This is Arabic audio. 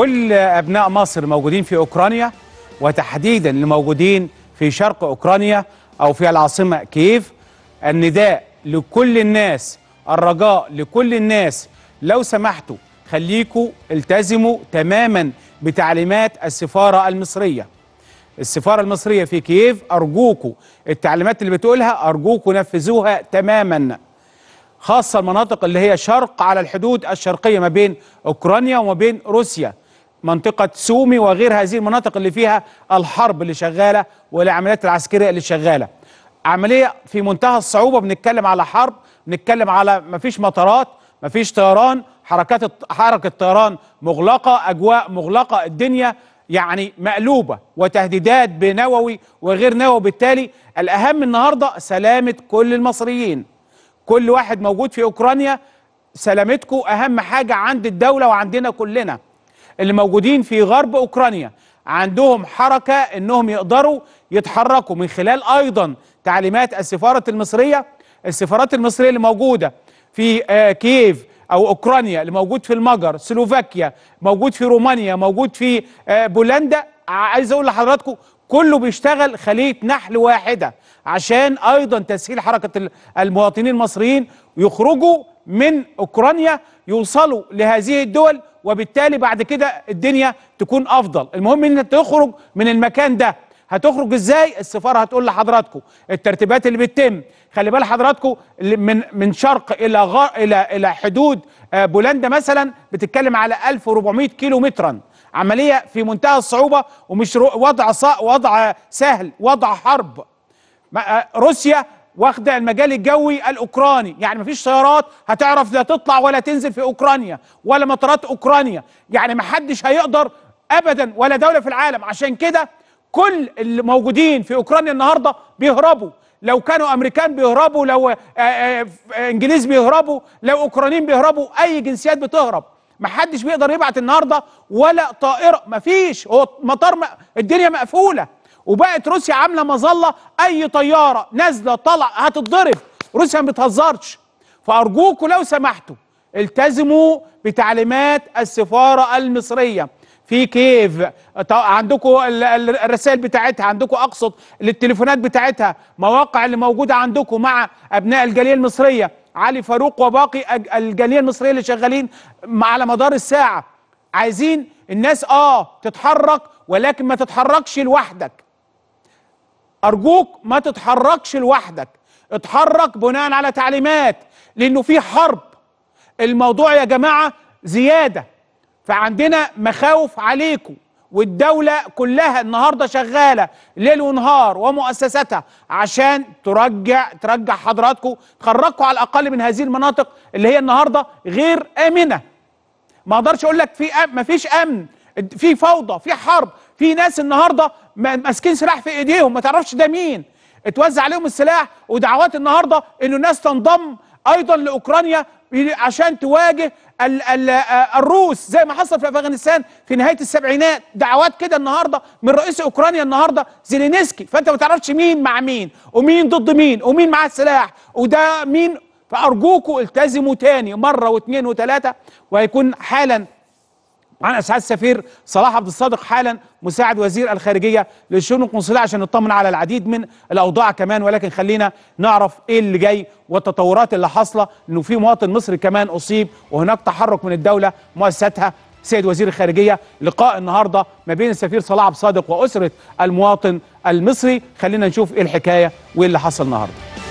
كل أبناء مصر موجودين في أوكرانيا وتحديدا الموجودين في شرق أوكرانيا أو في العاصمة كييف النداء لكل الناس الرجاء لكل الناس لو سمحتوا خليكوا التزموا تماما بتعليمات السفارة المصرية السفارة المصرية في كييف أرجوكوا التعليمات اللي بتقولها أرجوكوا نفذوها تماما خاصة المناطق اللي هي شرق على الحدود الشرقية ما بين أوكرانيا وما بين روسيا منطقة سومي وغير هذه المناطق اللي فيها الحرب اللي شغالة والعمليات العسكرية اللي شغالة عملية في منتهى الصعوبة بنتكلم على حرب بنتكلم على مفيش مطارات مفيش طيران حركات حركة الطيران مغلقة أجواء مغلقة الدنيا يعني مقلوبة وتهديدات بنووي وغير نووي بالتالي الأهم النهاردة سلامة كل المصريين كل واحد موجود في أوكرانيا سلامتكم أهم حاجة عند الدولة وعندنا كلنا اللي موجودين في غرب أوكرانيا عندهم حركة أنهم يقدروا يتحركوا من خلال أيضا تعليمات السفارة المصرية السفارات المصرية اللي موجودة في آه، كييف او اوكرانيا اللي موجود في المجر سلوفاكيا موجود في رومانيا موجود في آه، بولندا عايز اقول لحضراتكم كله بيشتغل خليه نحل واحده عشان ايضا تسهيل حركه المواطنين المصريين يخرجوا من اوكرانيا يوصلوا لهذه الدول وبالتالي بعد كده الدنيا تكون افضل المهم ان تخرج من المكان ده هتخرج ازاي السفاره هتقول لحضراتكم الترتيبات اللي بتتم خلي بال حضراتكم من من شرق الى غار الى الى حدود آه، بولندا مثلا بتتكلم على 1400 كيلو مترا عمليه في منتهى الصعوبه ومش وضع وضع سهل وضع حرب آه، روسيا واخدة المجال الجوي الأوكراني يعني مفيش سيارات هتعرف لا تطلع ولا تنزل في أوكرانيا ولا مطارات أوكرانيا يعني محدش هيقدر أبدا ولا دولة في العالم عشان كده كل اللي موجودين في أوكرانيا النهاردة بيهربوا لو كانوا أمريكان بيهربوا لو آه، آه، إنجليز بيهربوا لو أوكرانيين بيهربوا أي جنسيات بتهرب محدش بيقدر يبعت النهارده ولا طائره مفيش هو مطار م... الدنيا مقفوله وبقت روسيا عامله مظله اي طياره نازله طلع هتتضرب روسيا ما بتهزرش فارجوكم لو سمحتوا التزموا بتعليمات السفاره المصريه في كيف عندكم الرسائل بتاعتها عندكم اقصد التليفونات بتاعتها مواقع اللي موجوده عندكم مع ابناء الجاليه المصريه علي فاروق وباقي الجاليه المصريه اللي شغالين على مدار الساعه عايزين الناس اه تتحرك ولكن ما تتحركش لوحدك ارجوك ما تتحركش لوحدك اتحرك بناء على تعليمات لانه في حرب الموضوع يا جماعه زياده فعندنا مخاوف عليكم والدولة كلها النهاردة شغالة ليل ونهار ومؤسساتها عشان ترجع ترجع حضراتكم تخرجكم على الأقل من هذه المناطق اللي هي النهاردة غير آمنة ما أقدرش أقول لك في أم مفيش أمن في فوضى في حرب في ناس النهارده ماسكين سلاح في ايديهم ما تعرفش ده مين اتوزع عليهم السلاح ودعوات النهارده انه الناس تنضم ايضا لاوكرانيا عشان تواجه الـ الـ آه، الروس زي ما حصل في افغانستان في نهايه السبعينات دعوات كده النهارده من رئيس اوكرانيا النهارده زيلينسكي فانت ما تعرفش مين مع مين ومين ضد مين ومين معاه السلاح وده مين فارجوكوا التزموا تاني مره واثنين وثلاثه وهيكون حالا معانا اسعاد السفير صلاح عبد الصادق حالا مساعد وزير الخارجيه للشؤون القنصليه عشان نطمن على العديد من الاوضاع كمان ولكن خلينا نعرف ايه اللي جاي والتطورات اللي حاصله انه في مواطن مصري كمان اصيب وهناك تحرك من الدوله مؤسستها سيد وزير الخارجيه لقاء النهارده ما بين السفير صلاح عبد الصادق واسره المواطن المصري خلينا نشوف ايه الحكايه وايه اللي حصل النهارده